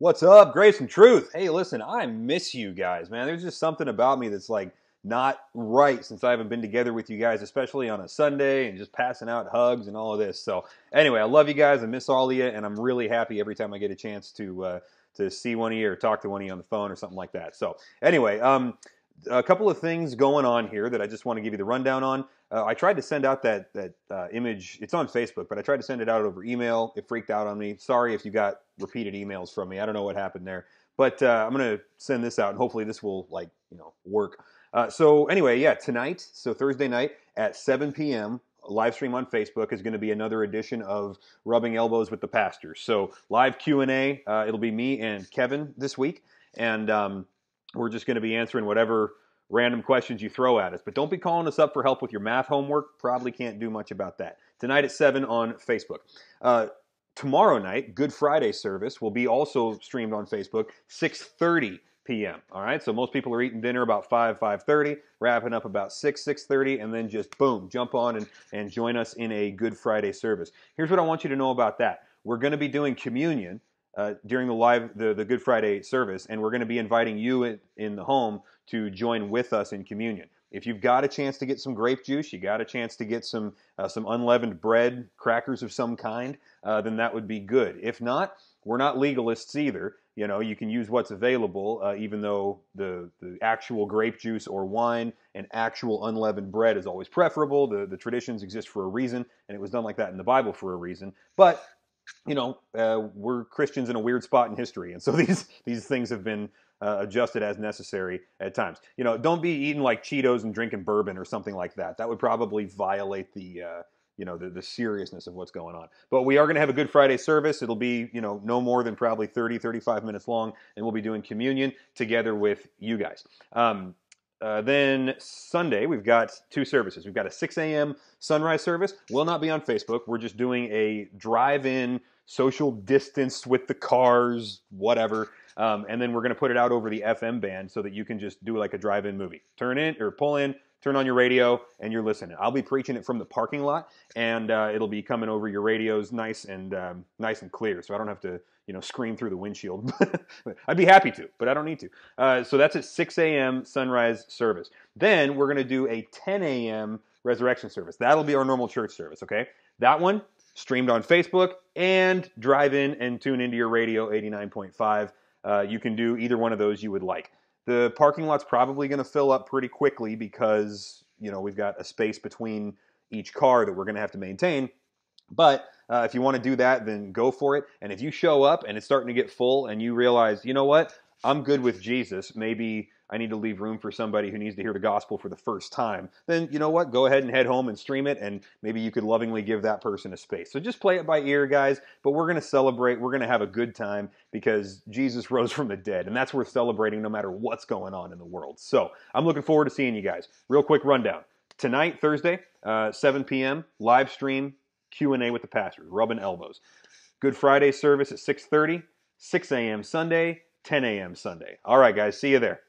What's up, Grace and Truth? Hey, listen, I miss you guys, man. There's just something about me that's like not right since I haven't been together with you guys, especially on a Sunday and just passing out hugs and all of this. So, anyway, I love you guys. I miss all of you, and I'm really happy every time I get a chance to uh, to see one of you or talk to one of you on the phone or something like that. So, anyway, um, a couple of things going on here that I just want to give you the rundown on. Uh, I tried to send out that that uh, image. It's on Facebook, but I tried to send it out over email. It freaked out on me. Sorry if you got repeated emails from me. I don't know what happened there, but uh, I'm gonna send this out, and hopefully this will like you know work. Uh, so anyway, yeah, tonight, so Thursday night at 7 p.m. Live stream on Facebook is going to be another edition of Rubbing Elbows with the Pastors. So live Q and A. Uh, it'll be me and Kevin this week, and um, we're just going to be answering whatever random questions you throw at us. But don't be calling us up for help with your math homework. Probably can't do much about that. Tonight at 7 on Facebook. Uh, tomorrow night, Good Friday service will be also streamed on Facebook, 6.30 p.m. All right, so most people are eating dinner about 5, 5.30, wrapping up about 6, 6.30, and then just boom, jump on and, and join us in a Good Friday service. Here's what I want you to know about that. We're going to be doing communion uh, during the live the, the Good Friday service, and we're going to be inviting you in, in the home to join with us in communion. If you've got a chance to get some grape juice, you got a chance to get some uh, some unleavened bread, crackers of some kind, uh, then that would be good. If not, we're not legalists either. You know, you can use what's available, uh, even though the the actual grape juice or wine and actual unleavened bread is always preferable. The the traditions exist for a reason, and it was done like that in the Bible for a reason. But you know, uh, we're Christians in a weird spot in history, and so these these things have been uh, adjusted as necessary at times. You know, don't be eating like Cheetos and drinking bourbon or something like that. That would probably violate the uh, you know the, the seriousness of what's going on. But we are going to have a Good Friday service. It'll be you know no more than probably 30, 35 minutes long, and we'll be doing communion together with you guys. Um, uh, then Sunday, we've got two services. We've got a 6 a.m. sunrise service. Will not be on Facebook. We're just doing a drive in, social distance with the cars, whatever. Um, and then we're going to put it out over the FM band so that you can just do like a drive in movie. Turn in or pull in, turn on your radio and you're listening. I'll be preaching it from the parking lot, and uh, it'll be coming over your radios nice and um, nice and clear, so I don't have to you know scream through the windshield. I'd be happy to, but I don't need to. Uh, so that's at 6 a.m. sunrise service. Then we're gonna do a 10 a.m. resurrection service. That'll be our normal church service. Okay, that one streamed on Facebook and drive in and tune into your radio 89.5. Uh, you can do either one of those you would like. The parking lot's probably going to fill up pretty quickly because, you know, we've got a space between each car that we're going to have to maintain. But uh, if you want to do that, then go for it. And if you show up and it's starting to get full and you realize, you know what, I'm good with Jesus, maybe I need to leave room for somebody who needs to hear the gospel for the first time, then you know what? Go ahead and head home and stream it, and maybe you could lovingly give that person a space. So just play it by ear, guys, but we're going to celebrate. We're going to have a good time because Jesus rose from the dead, and that's worth celebrating no matter what's going on in the world. So I'm looking forward to seeing you guys. Real quick rundown. Tonight, Thursday, uh, 7 p.m., live stream Q&A with the pastor, rubbing elbows. Good Friday service at 6.30, 6 a.m. Sunday, 10 a.m. Sunday. All right, guys, see you there.